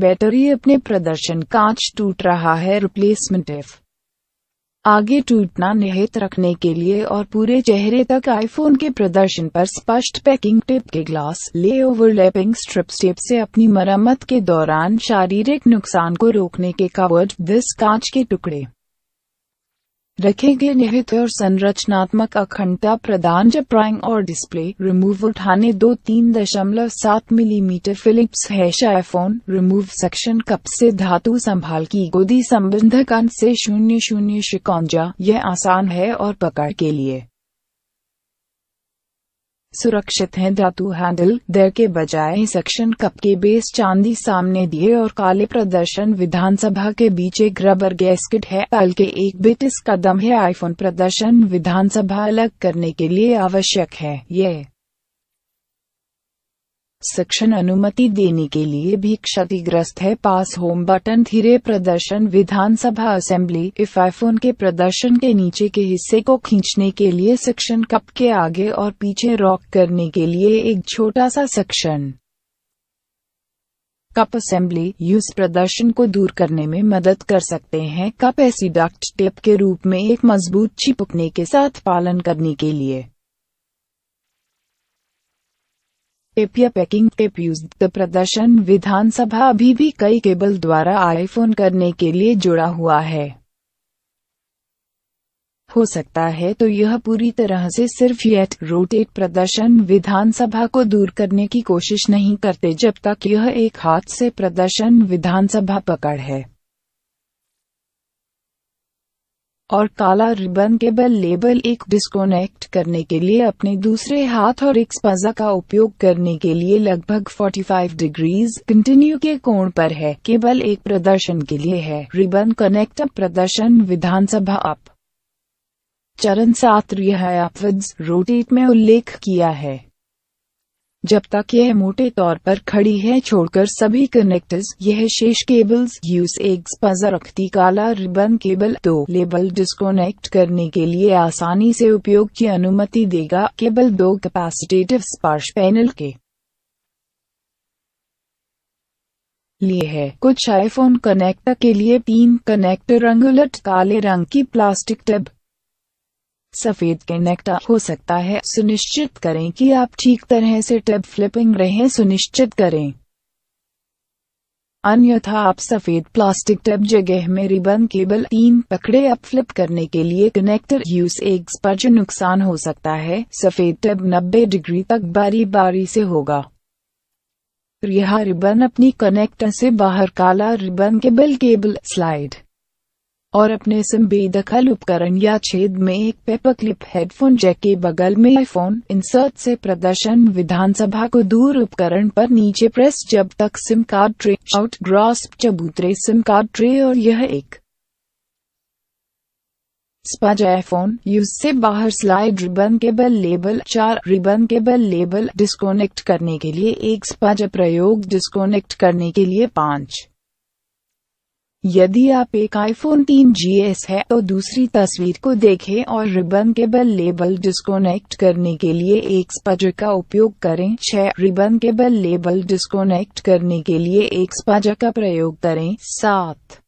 battery अपने प्रदर्शन कांच टूट रहा है रिप्लेसमेंट इफ आगे टूटना निहित रखने के लिए और पूरे चेहरे तक आईफोन के प्रदर्शन पर स्पष्ट पैकिंग टिप के ग्लास ले ओवरलैपिंग स्ट्रिप टेप से अपनी मरम्मत के दौरान शारीरिक नुकसान को रोकने के कावर्ड दिस कांच के टुकड़े रखेंगे निहित और संरचनात्मक अखंडता प्रदान जप्राइंग और डिस्प्ले रिमूव उठाने दो तीन दशमलव सात मिलीमीटर फिलिप्स है शाइफोन रिमूव सेक्शन कप से धातु संभाल की गोदी अंत से शून्य शून्य शिकॉन्जा यह आसान है और पकड़ के लिए सुरक्षित हैं धातु हैंडल दर के बजाय सेक्शन कप के बेस चांदी सामने दिए और काले प्रदर्शन विधानसभा के बीच एक रबर गैसकिट है अल के एक बिट इस कदम है आईफोन प्रदर्शन विधानसभा अलग करने के लिए आवश्यक है यह सक्षण अनुमति देने के लिए भी क्षतिग्रस्त है पास होम बटन धीरे प्रदर्शन विधानसभा असेंबली इफ आईफोन के प्रदर्शन के नीचे के हिस्से को खींचने के लिए सक्षण कप के आगे और पीछे रॉक करने के लिए एक छोटा सा सक्षण कप असेंबली यूज प्रदर्शन को दूर करने में मदद कर सकते हैं कप ऐसी डक्ट टेप के रूप में एक मजबूत चिपकने के साथ पालन करने के लिए एपिया पैकिंग टेप यूज प्रदर्शन विधानसभा अभी भी कई केबल द्वारा आईफोन करने के लिए जुड़ा हुआ है हो सकता है तो यह पूरी तरह से सिर्फ येट रोटेट प्रदर्शन विधानसभा को दूर करने की कोशिश नहीं करते जब तक यह एक हाथ से प्रदर्शन विधानसभा पकड़ है और काला रिबन केबल लेबल एक डिस्कोनेक्ट करने के लिए अपने दूसरे हाथ और एक स्पजा का उपयोग करने के लिए लगभग 45 डिग्रीज कंटिन्यू के कोण पर है केबल एक प्रदर्शन के लिए है रिबन कनेक्ट अप प्रदर्शन विधानसभा अप चरण सात रिहाय रोटेट में उल्लेख किया है जब तक यह मोटे तौर पर खड़ी है छोड़कर सभी कनेक्टर्स यह शेष केबल्स यूज एक रखती काला रिबन केबल दो लेबल डिस्कनेक्ट करने के लिए आसानी से उपयोग की अनुमति देगा केबल दो कैपेसिटेटिव स्पर्श पैनल के लिए है कुछ आईफोन कनेक्टर के लिए तीन कनेक्टर रंगुलट काले रंग की प्लास्टिक टेब सफेद कनेक्टा हो सकता है सुनिश्चित करें कि आप ठीक तरह से टैब फ्लिपिंग रहे सुनिश्चित करें अन्यथा आप सफेद प्लास्टिक टैब जगह में रिबन केबल तीन पकड़े अप फ्लिप करने के लिए कनेक्टर यूज एक स्पर्ज नुकसान हो सकता है सफेद टैब 90 डिग्री तक बारी बारी से होगा यह रिबन अपनी कनेक्टर से बाहर काला रिबन केबल केबल स्लाइड और अपने संवेदकल उपकरण या छेद में एक पेपर क्लिप हेडफोन जैक के बगल में आईफोन इंसर्ट से प्रदर्शन विधानसभा को दूर उपकरण पर नीचे प्रेस जब तक SIM card tray out gross चबूतरे सिम कार्ड ट्रे और यह एक स्पज आईफोन यूज से बाहर स्लाइड रिबन केबल लेबल चार रिबन केबल लेबल डिस्कोनेक्ट करने के लिए एक स्पज प्रयोग डिस्कोनेक्ट करने के लिए पाँच यदि आप एक आईफोन 3GS है तो दूसरी तस्वीर को देखें और रिबन केबल लेबल डिस्कोनेक्ट करने के लिए एक स्पज का उपयोग करें छह रिबन केबल लेबल डिस्कोनेक्ट करने के लिए एक स्पज का प्रयोग करें सात